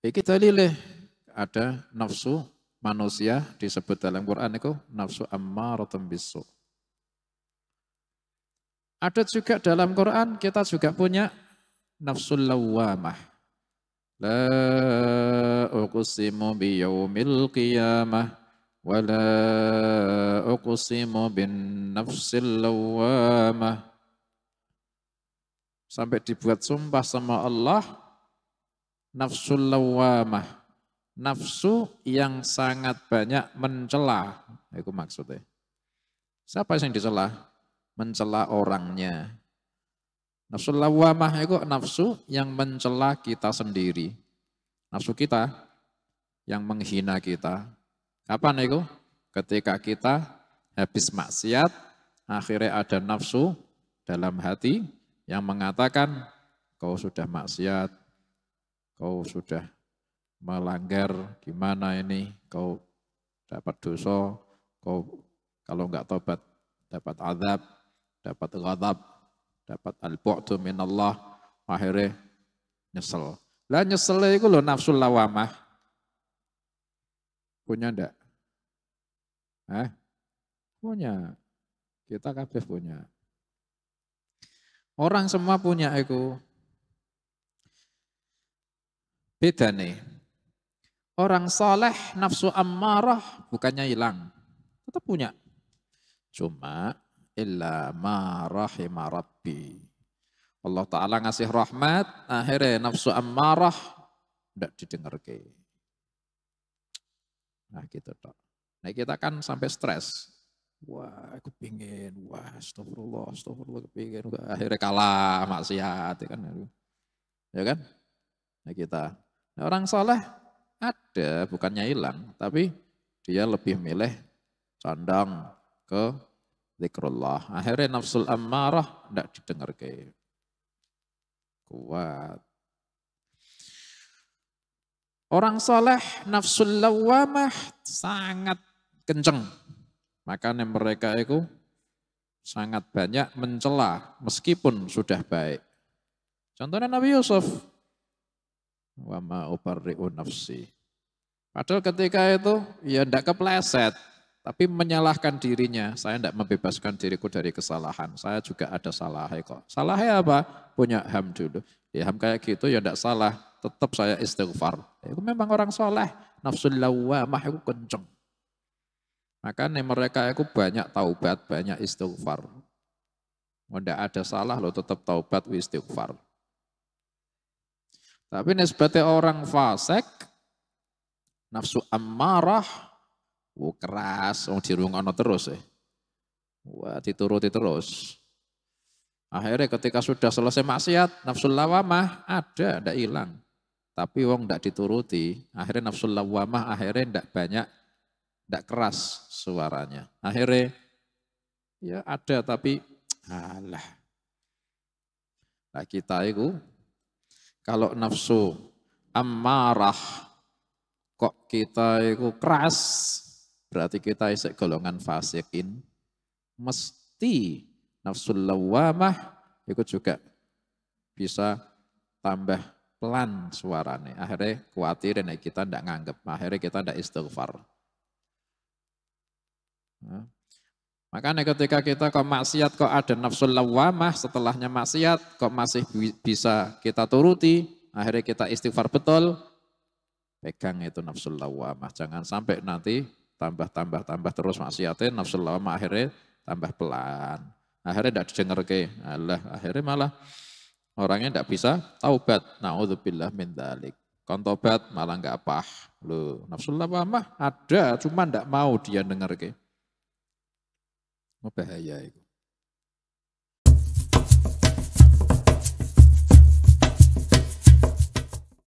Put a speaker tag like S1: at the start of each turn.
S1: Iki dalile ada nafsu manusia disebut dalam Quran itu nafsu ammaratun bisu. Ada juga dalam Quran kita juga punya nafsu lawamah. La uqsimu biyaumil qiyamah wa la uqsimu bin nafsil lawamah. Sampai dibuat sumpah sama Allah nafsul lawamah. Nafsu yang sangat banyak mencela. Itu maksudnya. Siapa yang dicela? Mencela orangnya. Nafsul lawamah itu nafsu yang mencela kita sendiri. Nafsu kita yang menghina kita. Kapan itu? Ketika kita habis maksiat, akhirnya ada nafsu dalam hati yang mengatakan, kau sudah maksiat, kau sudah melanggar, gimana ini, kau dapat dosa, kau kalau enggak tobat dapat azab, dapat ghadab, dapat al-bu'du minallah, akhirnya nyesel. Lah nyesel itu lo nafsul lawamah. Punya ndak? eh Punya. Kita kabeh punya. Orang semua punya itu. Beda nih. Orang soleh nafsu ammarah bukannya hilang. Tetap punya. Cuma illa ma rahimah rabbi. Allah Ta'ala ngasih rahmat, akhirnya nafsu ammarah tidak didengar ke. Nah gitu dok. Nah kita kan sampai stres. Wah, aku pingin. Wah, astagfirullah, astagfirullah, kepingin. Akhirnya kalah maksiat, ya kan? Ya kan? Nah kita Nah, orang soleh ada, bukannya hilang, tapi dia lebih milih condong ke zikrullah. Akhirnya nafsul ammarah tidak didengar ke. Kuat. Orang soleh nafsul lawamah sangat kenceng. Makanya mereka itu sangat banyak mencela meskipun sudah baik. Contohnya Nabi Yusuf Wa ma ubarri'u nafsi. Padahal ketika itu ya tidak kepleset, tapi menyalahkan dirinya. Saya tidak membebaskan diriku dari kesalahan. Saya juga ada salahnya kok. Salahnya apa? Punya ham dulu. Ya ham kayak gitu ya tidak salah. Tetap saya istighfar. Ya, aku memang orang soleh. Nafsul lawamah aku kenceng. Maka nih mereka aku banyak taubat, banyak istighfar. Tidak ada salah lo tetap taubat istighfar. Tapi nisbatnya orang fasek, nafsu amarah, oh keras, oh dirungono terus. Eh. Wah, dituruti terus. Akhirnya ketika sudah selesai maksiat, nafsu lawamah ada, ndak hilang. Tapi wong ndak dituruti, akhirnya nafsu lawamah akhirnya ndak banyak, ndak keras suaranya. Akhirnya ya ada tapi alah. Nah kita itu kalau nafsu amarah, kok kita itu keras, berarti kita isi golongan fasikin. Mesti nafsu lawamah itu juga bisa tambah pelan suaranya. Akhirnya khawatir ya, kita tidak nganggep, akhirnya kita tidak istighfar. Nah, Makanya ketika kita kok maksiat kok ada nafsu lawamah, setelahnya maksiat kok masih bisa kita turuti, akhirnya kita istighfar betul, pegang itu nafsu lawamah. Jangan sampai nanti tambah-tambah-tambah terus maksiatnya, nafsu lawamah akhirnya tambah pelan. Akhirnya tidak didengar ke, Allah akhirnya malah orangnya tidak bisa taubat. Na'udzubillah min dalik. kontobat malah nggak apa. Loh, nafsu lawamah ada, cuma tidak mau dia dengar ke. No perreia, aí